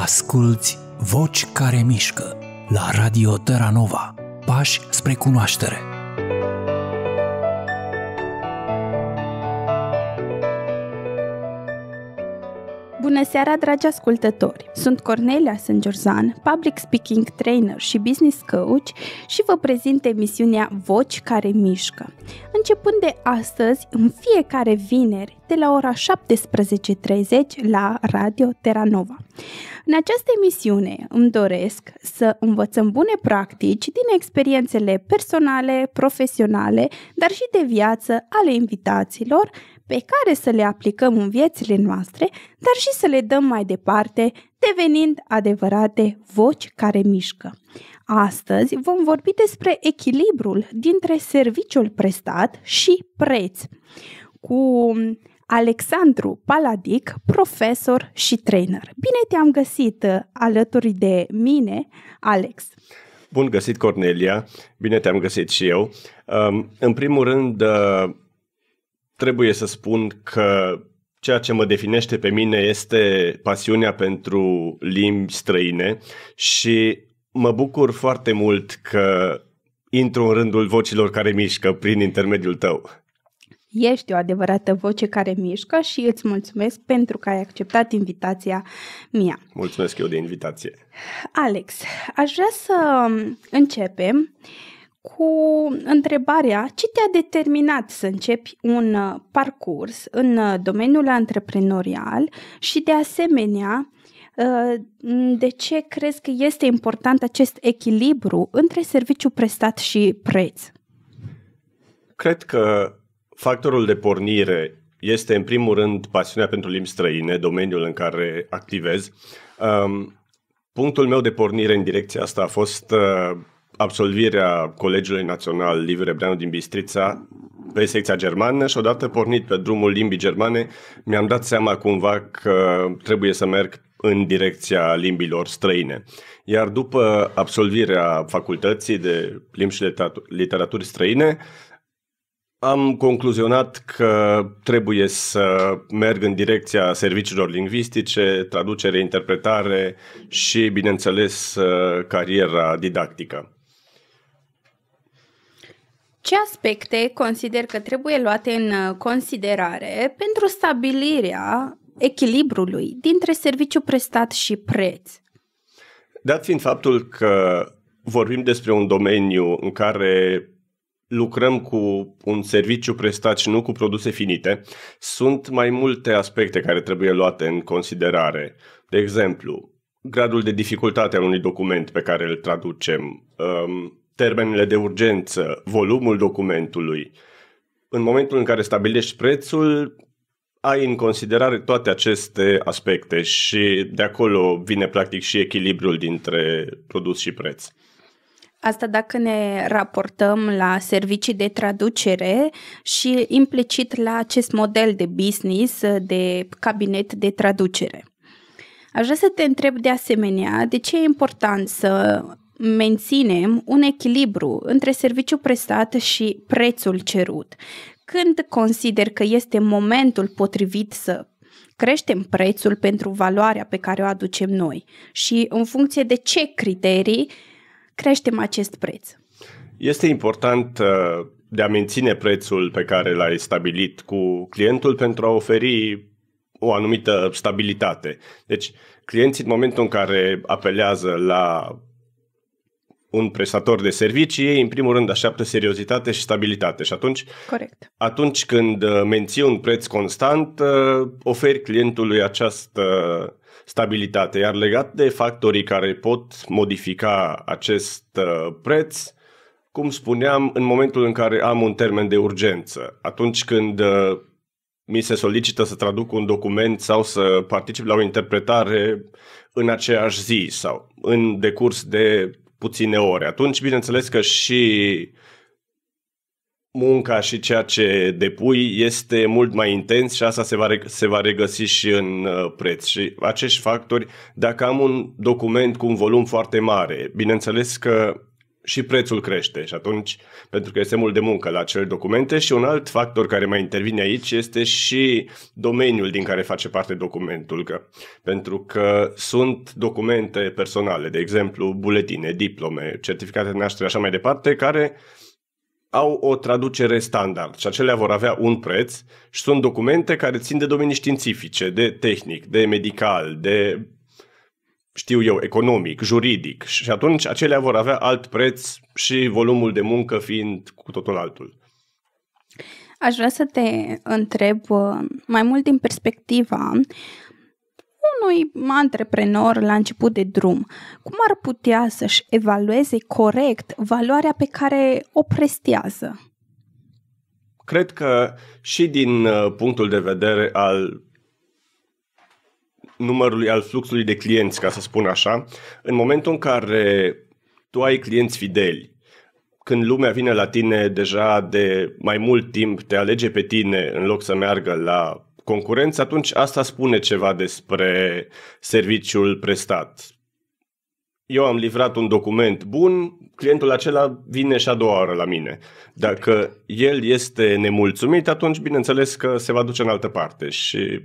Asculți Voci care mișcă la Radio Terra Nova. Pași spre cunoaștere. Bună seara, dragi ascultători! Sunt Cornelia Sângiorzan, public speaking trainer și business coach și vă prezint emisiunea Voci care mișcă. Începând de astăzi, în fiecare vineri, de la ora 17.30 la Radio Terranova. În această emisiune îmi doresc să învățăm bune practici din experiențele personale, profesionale, dar și de viață ale invitaților pe care să le aplicăm în viețile noastre, dar și să le dăm mai departe, devenind adevărate voci care mișcă. Astăzi vom vorbi despre echilibrul dintre serviciul prestat și preț. Cu Alexandru Paladic, profesor și trainer. Bine te-am găsit uh, alături de mine, Alex. Bun găsit, Cornelia! Bine te-am găsit și eu! Um, în primul rând, uh, trebuie să spun că ceea ce mă definește pe mine este pasiunea pentru limbi străine și mă bucur foarte mult că intru în rândul vocilor care mișcă prin intermediul tău. Ești o adevărată voce care mișcă și îți mulțumesc pentru că ai acceptat invitația mea. Mulțumesc eu de invitație. Alex, aș vrea să începem uh, cu întrebarea ce te-a determinat să începi un uh, parcurs în uh, domeniul antreprenorial și de asemenea uh, de ce crezi că este important acest echilibru între serviciu prestat și preț? Cred că factorul de pornire este în primul rând pasiunea pentru limbi străine, domeniul în care activez. Um, punctul meu de pornire în direcția asta a fost absolvirea Colegiului Național Liviu Rebreanu din Bistrița pe secția germană și odată pornit pe drumul limbii germane, mi-am dat seama cumva că trebuie să merg în direcția limbilor străine. Iar după absolvirea facultății de limbi și literaturi străine, am concluzionat că trebuie să merg în direcția serviciilor lingvistice, traducere, interpretare și, bineînțeles, cariera didactică. Ce aspecte consider că trebuie luate în uh, considerare pentru stabilirea echilibrului dintre serviciu prestat și preț? Dat fiind faptul că vorbim despre un domeniu în care lucrăm cu un serviciu prestat și nu cu produse finite, sunt mai multe aspecte care trebuie luate în considerare. De exemplu, gradul de dificultate al unui document pe care îl traducem, um, termenele de urgență, volumul documentului, în momentul în care stabilești prețul, ai în considerare toate aceste aspecte și de acolo vine practic și echilibrul dintre produs și preț. Asta dacă ne raportăm la servicii de traducere și implicit la acest model de business de cabinet de traducere. Aș vrea să te întreb de asemenea de ce e important să menținem un echilibru între serviciu prestat și prețul cerut. Când consider că este momentul potrivit să creștem prețul pentru valoarea pe care o aducem noi și în funcție de ce criterii creștem acest preț. Este important uh, de a menține prețul pe care l-ai stabilit cu clientul pentru a oferi o anumită stabilitate. Deci, clienții în momentul în care apelează la un prestator de servicii, ei în primul rând așteaptă seriozitate și stabilitate și atunci, Corect. atunci când uh, menții un preț constant, uh, oferi clientului această stabilitate. Iar legat de factorii care pot modifica acest uh, preț, cum spuneam, în momentul în care am un termen de urgență, atunci când mi se solicită să traduc un document sau să particip la o interpretare în aceeași zi sau în decurs de puține ore. Atunci, bineînțeles că și munca și ceea ce depui este mult mai intens și asta se va, reg- se va regăsi și în uh, preț. Și acești factori, dacă am un document cu un volum foarte mare, bineînțeles că și prețul crește și atunci, pentru că este mult de muncă la acele documente și un alt factor care mai intervine aici este și domeniul din care face parte documentul, că, pentru că sunt documente personale, de exemplu buletine, diplome, certificate de naștere, așa mai departe, care au o traducere standard și acelea vor avea un preț și sunt documente care țin de domenii științifice, de tehnic, de medical, de știu eu, economic, juridic și atunci acelea vor avea alt preț și volumul de muncă fiind cu totul altul. Aș vrea să te întreb uh, mai mult din perspectiva unui antreprenor la început de drum, cum ar putea să-și evalueze corect valoarea pe care o prestează? Cred că și din uh, punctul de vedere al numărului, al fluxului de clienți, ca să spun așa, în momentul în care tu ai clienți fideli, când lumea vine la tine deja de mai mult timp, te alege pe tine în loc să meargă la concurență, atunci asta spune ceva despre serviciul prestat. Eu am livrat un document bun, clientul acela vine și a doua oară la mine. Dacă el este nemulțumit, atunci bineînțeles că se va duce în altă parte și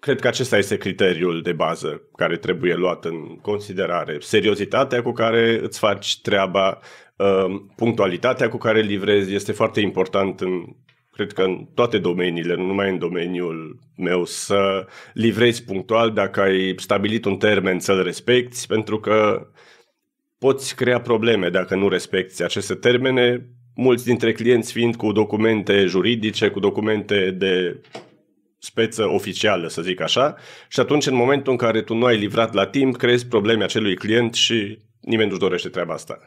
cred că acesta este criteriul de bază care trebuie luat în considerare. Seriozitatea cu care îți faci treaba, um, punctualitatea cu care livrezi este foarte important în cred că în toate domeniile, nu numai în domeniul meu, să livrezi punctual dacă ai stabilit un termen să-l respecti, pentru că poți crea probleme dacă nu respecti aceste termene, mulți dintre clienți fiind cu documente juridice, cu documente de speță oficială, să zic așa, și atunci în momentul în care tu nu ai livrat la timp, creezi probleme acelui client și nimeni nu-și dorește treaba asta.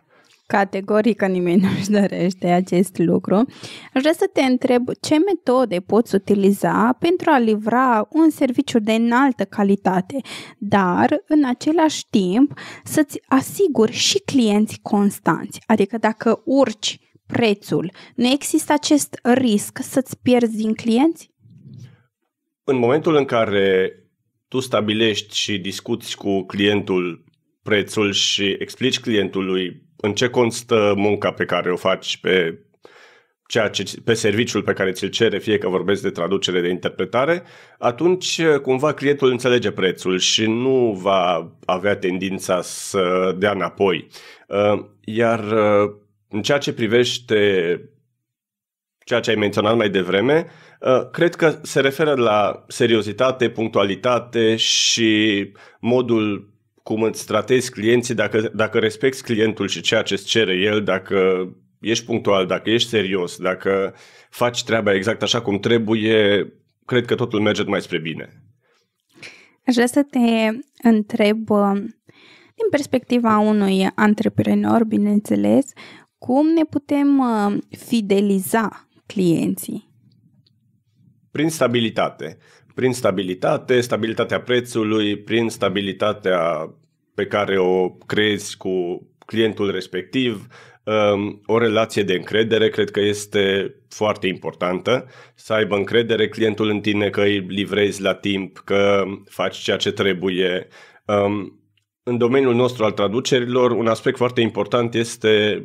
Categoric nimeni nu-și dorește acest lucru. Aș vrea să te întreb ce metode poți utiliza pentru a livra un serviciu de înaltă calitate, dar în același timp să-ți asiguri și clienți constanți. Adică dacă urci prețul, nu există acest risc să-ți pierzi din clienți? În momentul în care tu stabilești și discuți cu clientul prețul și explici clientului în ce constă munca pe care o faci pe ceea ce, pe serviciul pe care ți-l cere, fie că vorbesc de traducere, de interpretare, atunci cumva clientul înțelege prețul și nu va avea tendința să dea înapoi. Uh, iar uh, în ceea ce privește ceea ce ai menționat mai devreme, Uh, cred că se referă la seriozitate, punctualitate și modul cum îți tratezi clienții, dacă, dacă respecti clientul și ceea ce îți cere el, dacă ești punctual, dacă ești serios, dacă faci treaba exact așa cum trebuie, cred că totul merge mai spre bine. Aș vrea să te întreb uh, din perspectiva unui antreprenor, bineînțeles, cum ne putem uh, fideliza clienții? Prin stabilitate. Prin stabilitate, stabilitatea prețului, prin stabilitatea pe care o creezi cu clientul respectiv, um, o relație de încredere cred că este foarte importantă. Să aibă încredere clientul în tine că îi livrezi la timp, că faci ceea ce trebuie. Um, în domeniul nostru al traducerilor, un aspect foarte important este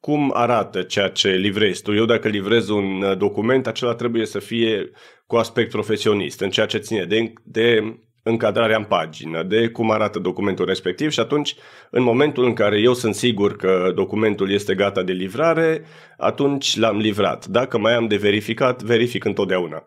cum arată ceea ce livrezi tu. Eu dacă livrez un uh, document, acela trebuie să fie cu aspect profesionist, în ceea ce ține de, de încadrarea în pagină, de cum arată documentul respectiv și atunci, în momentul în care eu sunt sigur că documentul este gata de livrare, atunci l-am livrat. Dacă mai am de verificat, verific întotdeauna.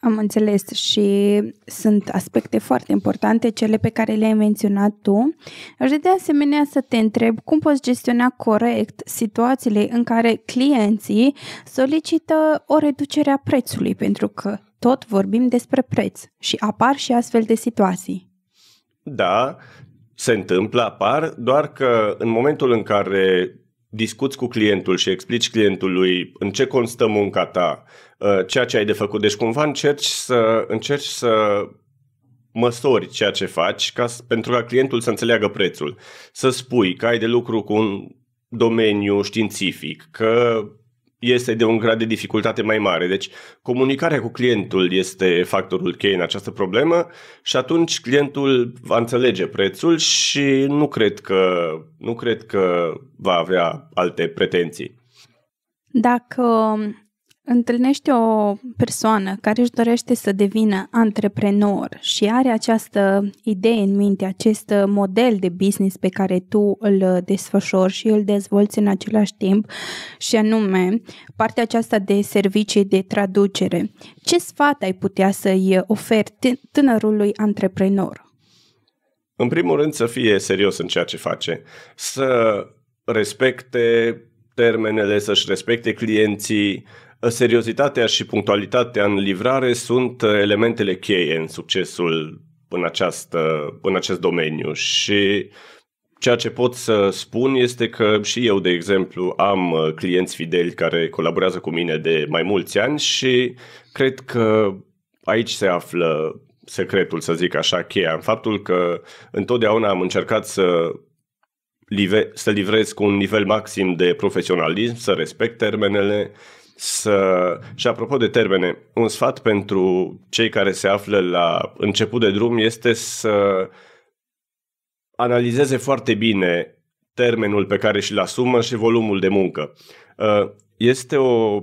Am înțeles și sunt aspecte foarte importante, cele pe care le-ai menționat tu. Aș de asemenea să te întreb cum poți gestiona corect situațiile în care clienții solicită o reducere a prețului, pentru că tot vorbim despre preț și apar și astfel de situații. Da, se întâmplă, apar, doar că în momentul în care discuți cu clientul și explici clientului în ce constă munca ta, uh, ceea ce ai de făcut. Deci cumva încerci să, încerci să măsori ceea ce faci ca, pentru ca clientul să înțeleagă prețul. Să spui că ai de lucru cu un domeniu științific, că este de un grad de dificultate mai mare. Deci comunicarea cu clientul este factorul cheie în această problemă și atunci clientul va înțelege prețul și nu cred că, nu cred că va avea alte pretenții. Dacă întâlnești o persoană care își dorește să devină antreprenor și are această idee în minte, acest model de business pe care tu îl desfășori și îl dezvolți în același timp, și anume partea aceasta de servicii de traducere, ce sfat ai putea să-i oferi tânărului antreprenor? În primul rând să fie serios în ceea ce face, să respecte termenele, să-și respecte clienții, seriozitatea și punctualitatea în livrare sunt elementele cheie în succesul în, această, în acest domeniu și ceea ce pot să spun este că și eu, de exemplu, am uh, clienți fideli care colaborează cu mine de mai mulți ani și cred că aici se află secretul, să zic așa, cheia, în faptul că întotdeauna am încercat să live, să livrez cu un nivel maxim de profesionalism, să respect termenele să... Și apropo de termene, un sfat pentru cei care se află la început de drum este să analizeze foarte bine termenul pe care și-l asumă și volumul de muncă. Uh, este o,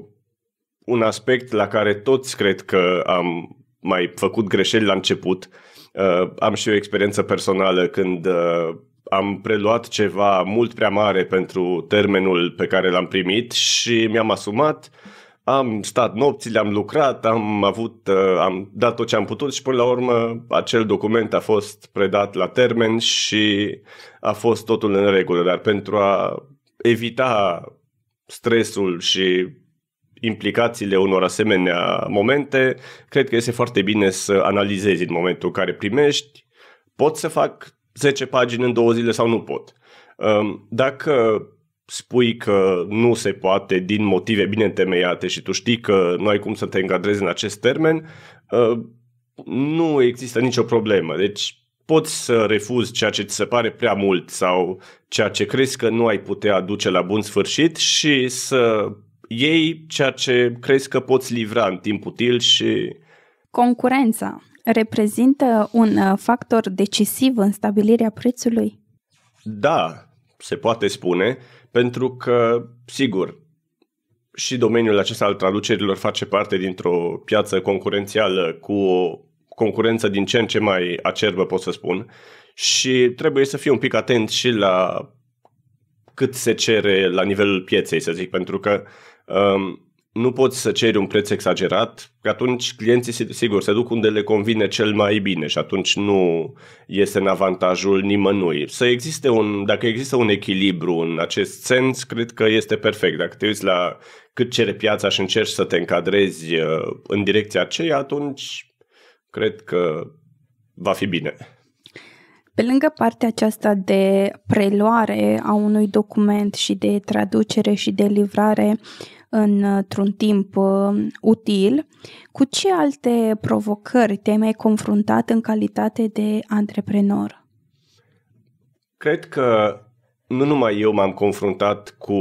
un aspect la care toți cred că am mai făcut greșeli la început. Uh, am și o experiență personală când uh, am preluat ceva mult prea mare pentru termenul pe care l-am primit și mi-am asumat. Am stat nopțile, am lucrat, am avut, uh, am dat tot ce am putut și până la urmă acel document a fost predat la termen și a fost totul în regulă, dar pentru a evita stresul și implicațiile unor asemenea momente, cred că este foarte bine să analizezi în momentul în care primești. Pot să fac 10 pagini în două zile sau nu pot. Um, dacă spui că nu se poate din motive bine întemeiate și tu știi că nu ai cum să te îngadrezi în acest termen, uh, nu există nicio problemă. Deci poți să refuzi ceea ce ți se pare prea mult sau ceea ce crezi că nu ai putea aduce la bun sfârșit și să iei ceea ce crezi că poți livra în timp util și... Concurența reprezintă un uh, factor decisiv în stabilirea prețului? Da, se poate spune, pentru că, sigur, și domeniul acesta al traducerilor face parte dintr-o piață concurențială cu o concurență din ce în ce mai acerbă, pot să spun, și trebuie să fii un pic atent și la cât se cere la nivelul pieței, să zic, pentru că um, nu poți să ceri un preț exagerat, că atunci clienții, sigur, se duc unde le convine cel mai bine și atunci nu este în avantajul nimănui. Să existe un, dacă există un echilibru în acest sens, cred că este perfect. Dacă te uiți la cât cere piața și încerci să te încadrezi uh, în direcția aceea, atunci cred că va fi bine. Pe lângă partea aceasta de preluare a unui document și de traducere și de livrare, uh, într-un timp uh, util, cu ce alte provocări te-ai mai confruntat în calitate de antreprenor? Cred că nu numai eu m-am confruntat cu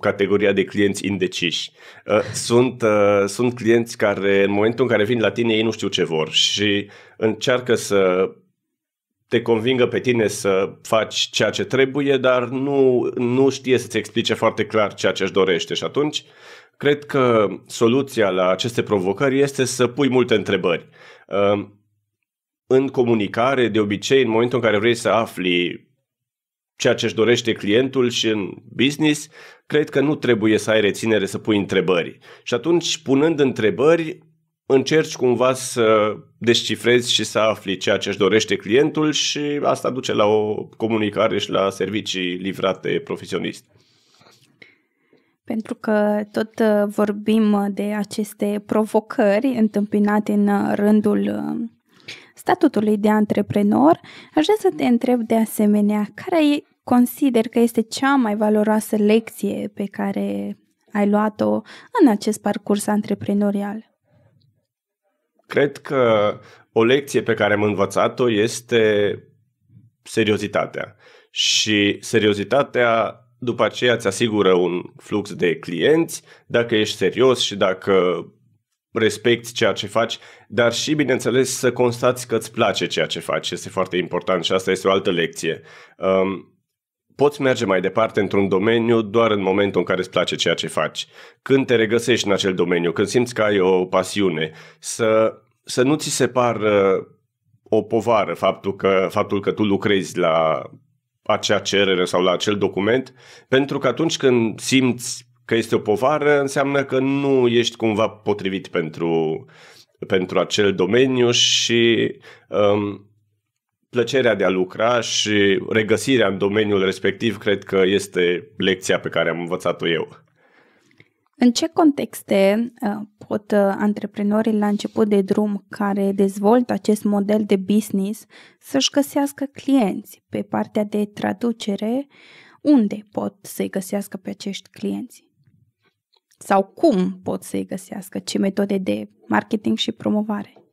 categoria de clienți indeciși. Uh, sunt, uh, sunt clienți care, în momentul în care vin la tine, ei nu știu ce vor și încearcă să te convingă pe tine să faci ceea ce trebuie, dar nu, nu știe să-ți explice foarte clar ceea ce își dorește și atunci cred că soluția la aceste provocări este să pui multe întrebări. Uh, în comunicare, de obicei, în momentul în care vrei să afli ceea ce își dorește clientul și în business, cred că nu trebuie să ai reținere să pui întrebări. Și atunci, punând întrebări, încerci cumva să descifrezi și să afli ceea ce își dorește clientul și asta duce la o comunicare și la servicii livrate profesionist. Pentru că tot uh, vorbim uh, de aceste provocări întâmpinate în uh, rândul statutului de antreprenor, aș vrea să te întreb de asemenea, care consider că este cea mai valoroasă lecție pe care ai luat-o în acest parcurs antreprenorial? Cred că o lecție pe care am învățat-o este seriozitatea. Și seriozitatea după aceea îți asigură un flux de clienți dacă ești serios și dacă respecti ceea ce faci, dar și, bineînțeles, să constați că îți place ceea ce faci. Este foarte important și asta este o altă lecție. Um, poți merge mai departe într-un domeniu doar în momentul în care îți place ceea ce faci. Când te regăsești în acel domeniu, când simți că ai o pasiune, să, să nu ți se par o povară faptul că, faptul că tu lucrezi la acea cerere sau la acel document, pentru că atunci când simți că este o povară, înseamnă că nu ești cumva potrivit pentru, pentru acel domeniu și um, plăcerea de a lucra și regăsirea în domeniul respectiv cred că este lecția pe care am învățat-o eu. În ce contexte uh, pot uh, antreprenorii la început de drum care dezvoltă acest model de business să-și găsească clienți pe partea de traducere? Unde pot să-i găsească pe acești clienți? Sau cum pot să-i găsească? Ce metode de marketing și promovare?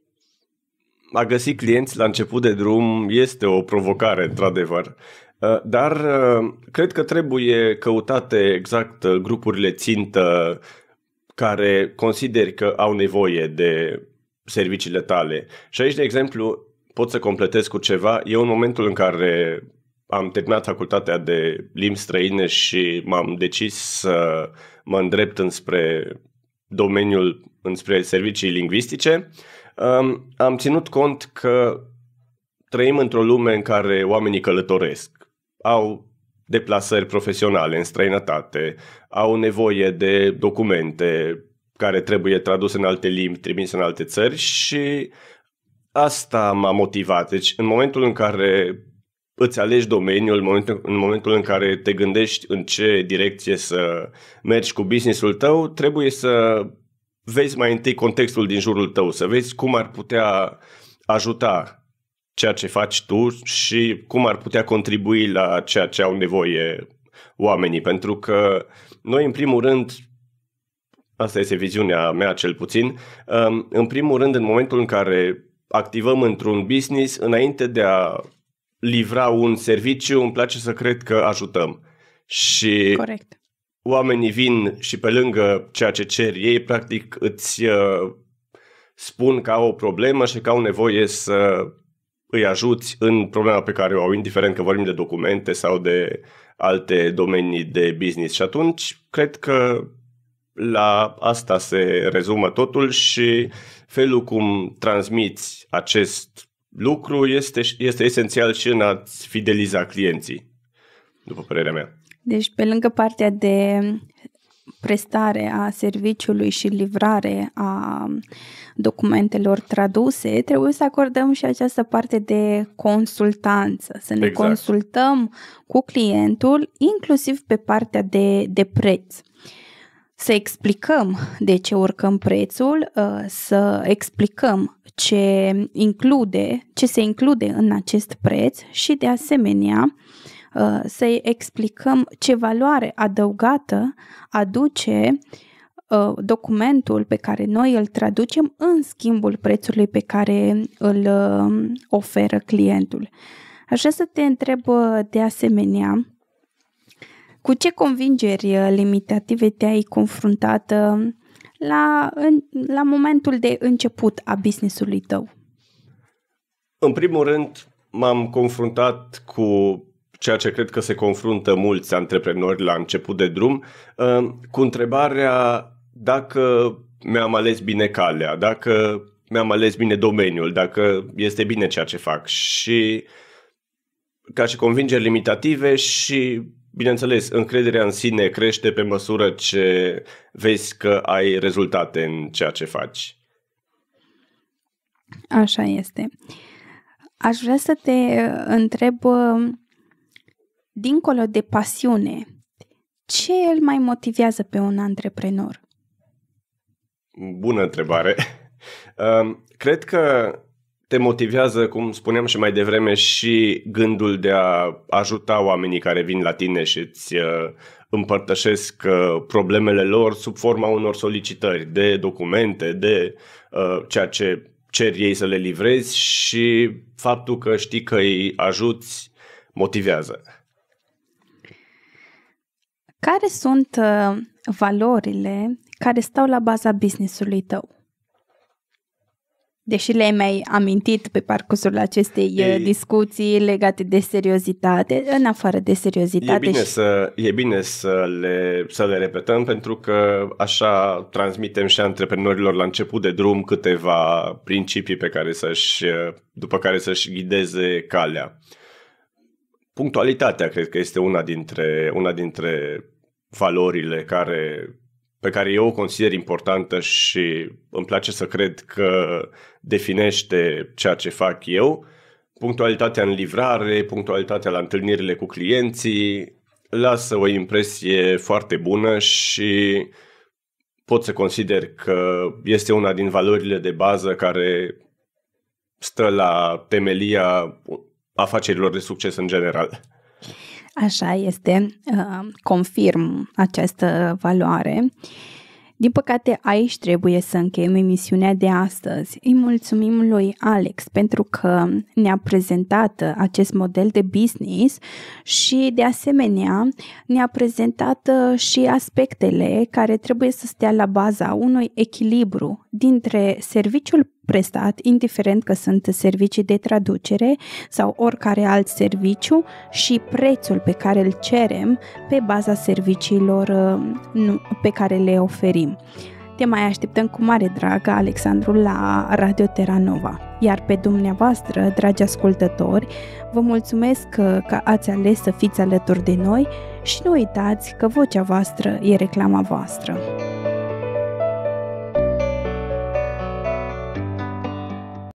a găsi clienți la început de drum este o provocare, într-adevăr. Uh, dar uh, cred că trebuie căutate exact uh, grupurile țintă care consideri că au nevoie de serviciile tale. Și aici, de exemplu, pot să completez cu ceva. Eu în momentul în care am terminat facultatea de limbi străine și m-am decis să mă îndrept înspre domeniul, înspre servicii lingvistice, uh, um, am ținut cont că trăim într-o lume în care oamenii călătoresc, au deplasări profesionale în străinătate, au nevoie de documente care trebuie traduse în alte limbi, trimise în alte țări și asta m-a motivat. Deci în momentul în care îți alegi domeniul, în momentul, în care te gândești în ce direcție să mergi cu businessul tău, trebuie să vezi mai întâi contextul din jurul tău, să vezi cum ar putea ajuta ceea ce faci tu și cum ar putea contribui la ceea ce au nevoie oamenii. Pentru că noi, în primul rând, asta este viziunea mea cel puțin, um, în primul rând, în momentul în care activăm într-un business, înainte de a livra un serviciu, îmi place să cred că ajutăm. Și Corect oamenii vin și pe lângă ceea ce cer ei, practic îți uh, spun că au o problemă și că au nevoie să îi ajuți în problema pe care o au, indiferent că vorbim de documente sau de alte domenii de business. Și atunci, cred că la asta se rezumă totul și felul cum transmiți acest lucru este, este esențial și în a fideliza clienții, după părerea mea. Deci, pe lângă partea de prestare a serviciului și livrare a documentelor traduse, trebuie să acordăm și această parte de consultanță, să ne exact. consultăm cu clientul, inclusiv pe partea de, de preț. Să explicăm de ce urcăm prețul, uh, să explicăm ce include, ce se include în acest preț și de asemenea Uh, să-i explicăm ce valoare adăugată aduce uh, documentul pe care noi îl traducem în schimbul prețului pe care îl uh, oferă clientul. Așa să te întreb de asemenea, cu ce convingeri limitative te-ai confruntat la, în, la momentul de început a businessului tău? În primul rând, m-am confruntat cu ceea ce cred că se confruntă mulți antreprenori la început de drum, uh, cu întrebarea dacă mi-am ales bine calea, dacă mi-am ales bine domeniul, dacă este bine ceea ce fac și ca și convingeri limitative și, bineînțeles, încrederea în sine crește pe măsură ce vezi că ai rezultate în ceea ce faci. Așa este. Aș vrea să te uh, întreb uh, dincolo de pasiune, ce îl mai motivează pe un antreprenor? Bună întrebare. Um, cred că te motivează, cum spuneam și mai devreme, și gândul de a ajuta oamenii care vin la tine și îți uh, împărtășesc uh, problemele lor sub forma unor solicitări de documente, de uh, ceea ce cer ei să le livrezi și faptul că știi că îi ajuți motivează. Care sunt uh, valorile care stau la baza businessului tău? Deși le-ai mai amintit pe parcursul acestei uh, Ei, discuții legate de seriozitate, în afară de seriozitate. E bine, și... să, e bine să, le, să le repetăm pentru că așa transmitem și antreprenorilor la început de drum câteva principii pe care să-și, uh, după care să-și ghideze calea. Punctualitatea cred că este una dintre, una dintre valorile care, pe care eu o consider importantă și îmi place să cred că definește ceea ce fac eu, punctualitatea în livrare, punctualitatea la întâlnirile cu clienții, lasă o impresie foarte bună și pot să consider că este una din valorile de bază care stă la temelia afacerilor de succes în general. Așa este, uh, confirm această valoare. Din păcate, aici trebuie să încheiem emisiunea de astăzi. Îi mulțumim lui Alex pentru că ne-a prezentat uh, acest model de business și, de asemenea, ne-a prezentat uh, și aspectele care trebuie să stea la baza unui echilibru dintre serviciul prestat, indiferent că sunt servicii de traducere sau oricare alt serviciu și prețul pe care îl cerem pe baza serviciilor uh, pe care le oferim. Te mai așteptăm cu mare drag, Alexandru, la Radio Terra Nova. Iar pe dumneavoastră, dragi ascultători, vă mulțumesc că, că ați ales să fiți alături de noi și nu uitați că vocea voastră e reclama voastră.